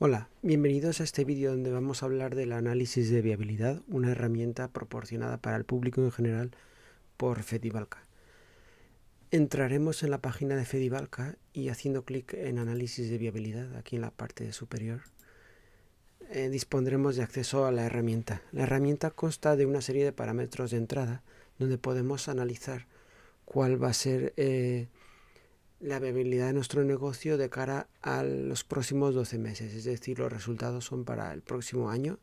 Hola, bienvenidos a este vídeo donde vamos a hablar del análisis de viabilidad, una herramienta proporcionada para el público en general por Fedivalca. Entraremos en la página de Fedivalca y haciendo clic en análisis de viabilidad, aquí en la parte superior, eh, dispondremos de acceso a la herramienta. La herramienta consta de una serie de parámetros de entrada donde podemos analizar cuál va a ser eh, la viabilidad de nuestro negocio de cara a los próximos 12 meses, es decir, los resultados son para el próximo año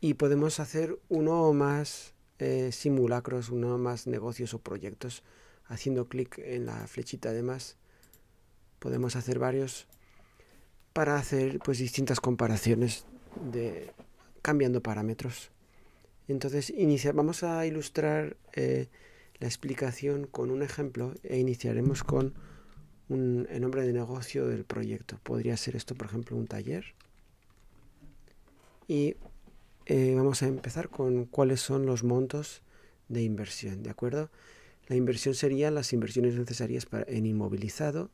y podemos hacer uno o más eh, simulacros, uno o más negocios o proyectos haciendo clic en la flechita además Podemos hacer varios para hacer pues distintas comparaciones de cambiando parámetros. Entonces, inicia, vamos a ilustrar eh, la explicación con un ejemplo e iniciaremos con un, el nombre de negocio del proyecto. Podría ser esto, por ejemplo, un taller. Y eh, vamos a empezar con cuáles son los montos de inversión, ¿de acuerdo? La inversión serían las inversiones necesarias para, en inmovilizado,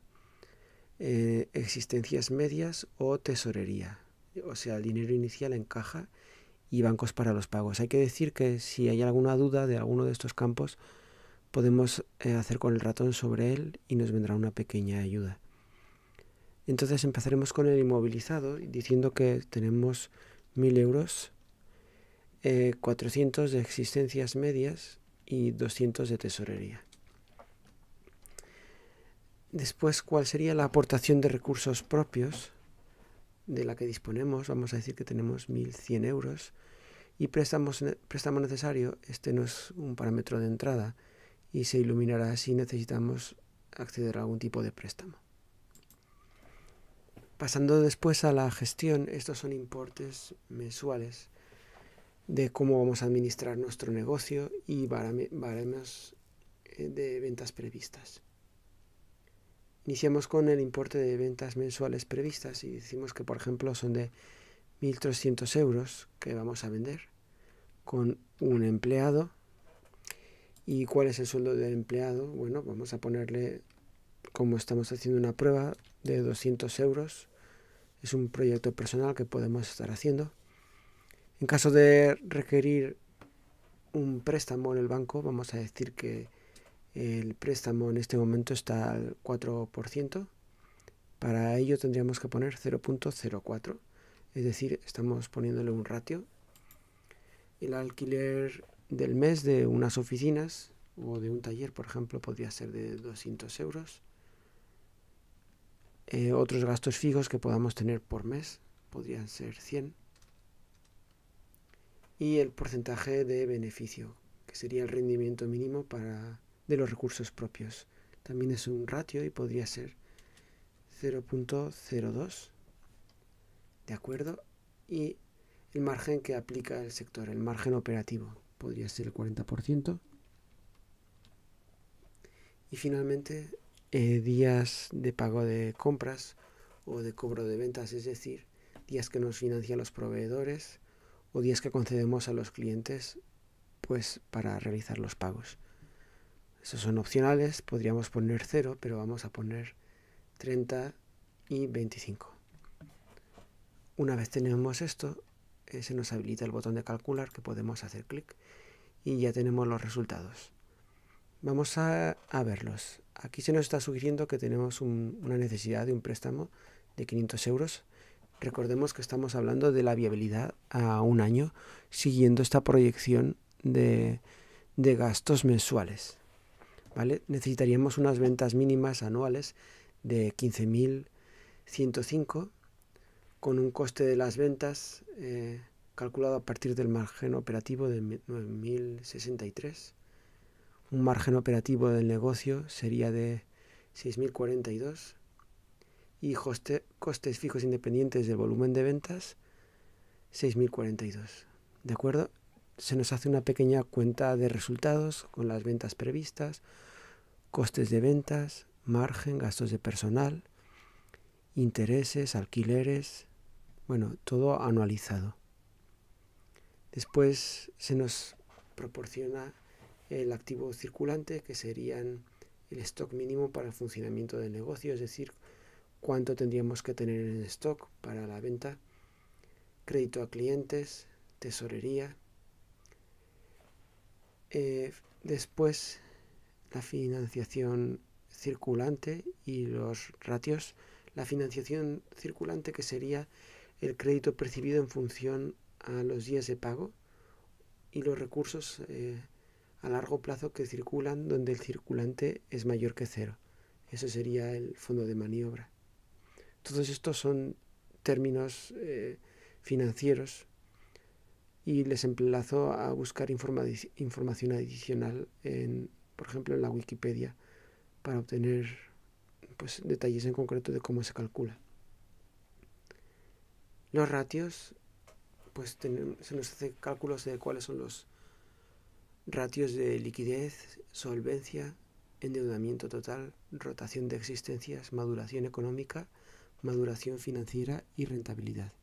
eh, existencias medias o tesorería, o sea, el dinero inicial en caja y bancos para los pagos. Hay que decir que si hay alguna duda de alguno de estos campos, podemos eh, hacer con el ratón sobre él y nos vendrá una pequeña ayuda. Entonces empezaremos con el inmovilizado diciendo que tenemos 1000 euros, 400 eh, de existencias medias y 200 de tesorería. Después, ¿cuál sería la aportación de recursos propios de la que disponemos? Vamos a decir que tenemos 1.100 euros y préstamo necesario, este no es un parámetro de entrada, y se iluminará si necesitamos acceder a algún tipo de préstamo. Pasando después a la gestión, estos son importes mensuales de cómo vamos a administrar nuestro negocio y baremos eh, de ventas previstas. Iniciamos con el importe de ventas mensuales previstas y decimos que, por ejemplo, son de 1.300 euros que vamos a vender con un empleado ¿Y cuál es el sueldo del empleado? Bueno, vamos a ponerle, como estamos haciendo una prueba, de 200 euros. Es un proyecto personal que podemos estar haciendo. En caso de requerir un préstamo en el banco, vamos a decir que el préstamo en este momento está al 4%. Para ello tendríamos que poner 0.04, es decir, estamos poniéndole un ratio. El alquiler del mes de unas oficinas o de un taller, por ejemplo, podría ser de 200 euros. Eh, otros gastos fijos que podamos tener por mes podrían ser 100. Y el porcentaje de beneficio, que sería el rendimiento mínimo para, de los recursos propios. También es un ratio y podría ser 0.02. ¿De acuerdo? Y el margen que aplica el sector, el margen operativo podría ser el 40%. Y finalmente, eh, días de pago de compras o de cobro de ventas, es decir, días que nos financian los proveedores o días que concedemos a los clientes pues para realizar los pagos. Esos son opcionales, podríamos poner cero, pero vamos a poner 30 y 25. Una vez tenemos esto, se nos habilita el botón de calcular que podemos hacer clic y ya tenemos los resultados. Vamos a, verlos. Aquí se nos está sugiriendo que tenemos una necesidad de un préstamo de 500 euros. Recordemos que estamos hablando de la viabilidad a un año siguiendo esta proyección de, gastos mensuales. ¿vale? Necesitaríamos unas ventas mínimas anuales de 15.105 con un coste de las ventas eh, calculado a partir del margen operativo de 9.063. Un margen operativo del negocio sería de 6.042 y costes fijos independientes del volumen de ventas 6.042. ¿De acuerdo? Se nos hace una pequeña cuenta de resultados con las ventas previstas, costes de ventas, margen, gastos de personal, intereses, alquileres, bueno, todo anualizado. Después se nos proporciona el activo circulante, que serían el stock mínimo para el funcionamiento del negocio, es decir, cuánto tendríamos que tener en stock para la venta, crédito a clientes, tesorería. Eh, después la financiación circulante y los ratios la financiación circulante, que sería el crédito percibido en función a los días de pago y los recursos eh, a largo plazo que circulan donde el circulante es mayor que cero. Eso sería el fondo de maniobra. Todos estos son términos eh, financieros y les emplazo a buscar información adicional en, por ejemplo, en la Wikipedia para obtener pues, detalles en concreto de cómo se calcula. Los ratios, pues se nos hace cálculos de cuáles son los ratios de liquidez, solvencia, endeudamiento total, rotación de existencias, maduración económica, maduración financiera y rentabilidad.